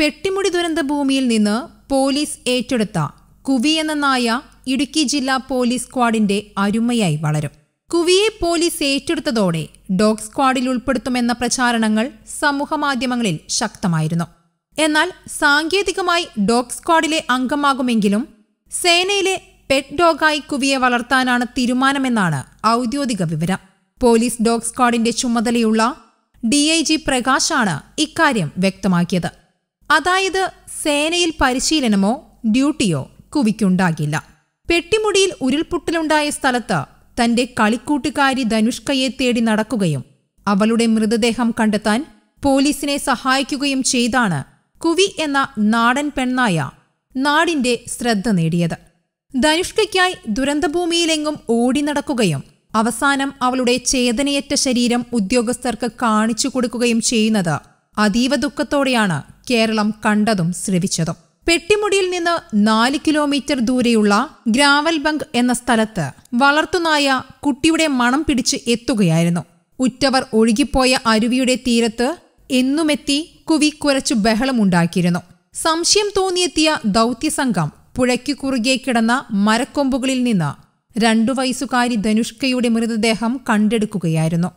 പെട്ടിമുടി ദുരന്ത ഭൂമിയിൽ നിന്ന് പോലീസ് ഏറ്റെടുത്ത കുവി എന്ന നായ ഇടുക്കി ജില്ലാ പോലീസ് സ്ക്വാഡിന്റെ അരുമയായി വളരും കുവിയെ പോലീസ് ഏറ്റെടുത്തതോടെ ഡോഗ് സ്ക്വാഡിൽ ഉൾപ്പെടുത്തുമെന്ന പ്രചാരണങ്ങൾ സമൂഹമാധ്യമങ്ങളിൽ ശക്തമായിരുന്നു എന്നാൽ സാങ്കേതികമായി ഡോഗ് സ്ക്വാഡിലെ അംഗമാകുമെങ്കിലും സേനയിലെ പെറ്റ് ഡോഗായി കുവിയെ വളർത്താനാണ് തീരുമാനമെന്നാണ് ഔദ്യോഗിക വിവരം പോലീസ് ഡോഗ് സ്ക്വാഡിന്റെ ചുമതലയുള്ള ഡി ഐ ജി പ്രകാശാണ് ഇക്കാര്യം വ്യക്തമാക്കിയത് അതായത് സേനയിൽ പരിശീലനമോ ഡ്യൂട്ടിയോ കുവിക്കുണ്ടാകില്ല പെട്ടിമുടിയിൽ ഉരുൾപൊട്ടലുണ്ടായ സ്ഥലത്ത് തന്റെ കളിക്കൂട്ടുകാരി ധനുഷ്കയെ തേടി നടക്കുകയും അവളുടെ മൃതദേഹം കണ്ടെത്താൻ പോലീസിനെ സഹായിക്കുകയും ചെയ്താണ് കുവി എന്ന നാടൻ പെണ്ണായ നാടിന്റെ ശ്രദ്ധ നേടിയത് ധനുഷ്കയ്ക്കായി ദുരന്തഭൂമിയിലെങ്ങും ഓടി നടക്കുകയും അവസാനം അവളുടെ ചേതനയറ്റ ശരീരം ഉദ്യോഗസ്ഥർക്ക് കാണിച്ചു കൊടുക്കുകയും ചെയ്യുന്നത് അതീവ ദുഃഖത്തോടെയാണ് കേരളം കണ്ടതും ശ്രവിച്ചതും പെട്ടിമുടിയിൽ നിന്ന് നാല് കിലോമീറ്റർ ദൂരെയുള്ള ഗ്രാവൽബങ്ക് എന്ന സ്ഥലത്ത് വളർത്തുനായ കുട്ടിയുടെ മണം പിടിച്ച് എത്തുകയായിരുന്നു ഉറ്റവർ ഒഴുകിപ്പോയ അരുവിയുടെ തീരത്ത് എന്നുമെത്തി കുവി കുറച്ചു ബഹളമുണ്ടാക്കിയിരുന്നു സംശയം തോന്നിയെത്തിയ ദൗത്യസംഘം പുഴയ്ക്കു കുറുകെ കിടന്ന മരക്കൊമ്പുകളിൽ നിന്ന് രണ്ടു വയസ്സുകാരി ധനുഷ്കയുടെ മൃതദേഹം കണ്ടെടുക്കുകയായിരുന്നു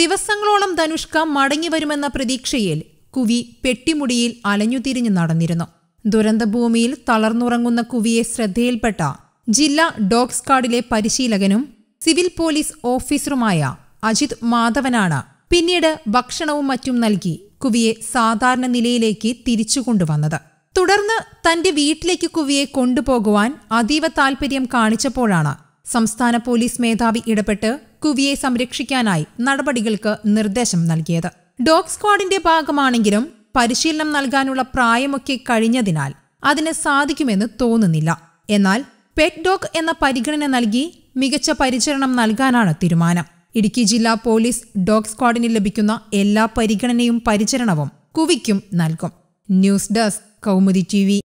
ദിവസങ്ങളോളം ധനുഷ്ക മടങ്ങി വരുമെന്ന പ്രതീക്ഷയിൽ കുവി പെട്ടിമുടിയിൽ അലഞ്ഞുതിരിഞ്ഞു നടന്നിരുന്നു ദുരന്തഭൂമിയിൽ തളർന്നുറങ്ങുന്ന കുവിയെ ശ്രദ്ധയിൽപ്പെട്ട ജില്ലാ ഡോഗ് സ്ക്വാഡിലെ പരിശീലകനും സിവിൽ പോലീസ് ഓഫീസറുമായ അജിത് മാധവനാണ് പിന്നീട് ഭക്ഷണവും മറ്റും നൽകി കുവിയെ സാധാരണ നിലയിലേക്ക് തിരിച്ചു കൊണ്ടുവന്നത് തുടർന്ന് തന്റെ വീട്ടിലേക്ക് കുവിയെ കൊണ്ടുപോകുവാൻ അതീവ താൽപര്യം കാണിച്ചപ്പോഴാണ് സംസ്ഥാന പോലീസ് മേധാവി ഇടപെട്ട് കുവിയെ സംരക്ഷിക്കാനായി നടപടികൾക്ക് നിർദ്ദേശം നൽകിയത് ഡോഗ് സ്ക്വാഡിന്റെ ഭാഗമാണെങ്കിലും പരിശീലനം നൽകാനുള്ള പ്രായമൊക്കെ കഴിഞ്ഞതിനാൽ അതിന് സാധിക്കുമെന്ന് തോന്നുന്നില്ല എന്നാൽ പെറ്റ് ഡോഗ് എന്ന പരിഗണന നൽകി മികച്ച പരിചരണം നൽകാനാണ് തീരുമാനം ഇടുക്കി ജില്ലാ പോലീസ് ഡോഗ് സ്ക്വാഡിന് ലഭിക്കുന്ന എല്ലാ പരിഗണനയും പരിചരണവും കുവിക്കും നൽകും ന്യൂസ് ഡെസ്ക് കൗമുദി ടി